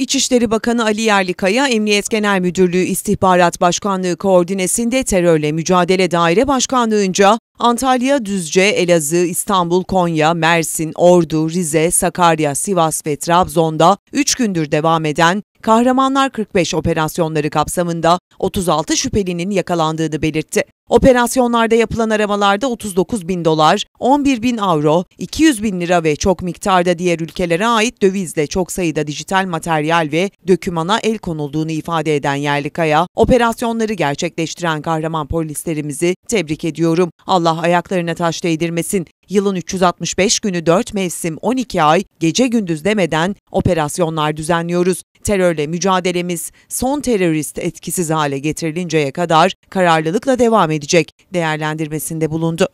İçişleri Bakanı Ali Yerlikaya, Emniyet Genel Müdürlüğü İstihbarat Başkanlığı koordinesinde terörle mücadele daire başkanlığınca Antalya, Düzce, Elazığ, İstanbul, Konya, Mersin, Ordu, Rize, Sakarya, Sivas ve Trabzon'da 3 gündür devam eden Kahramanlar 45 operasyonları kapsamında 36 şüphelinin yakalandığını belirtti. Operasyonlarda yapılan aramalarda 39 bin dolar, 11 bin avro, 200 bin lira ve çok miktarda diğer ülkelere ait dövizle çok sayıda dijital materyal ve dökümana el konulduğunu ifade eden Yerlikaya, operasyonları gerçekleştiren kahraman polislerimizi tebrik ediyorum. Allah ayaklarına taş değdirmesin. Yılın 365 günü 4 mevsim 12 ay gece gündüz demeden operasyonlar düzenliyoruz. Terörle mücadelemiz son terörist etkisiz hale getirilinceye kadar kararlılıkla devam edecek değerlendirmesinde bulundu.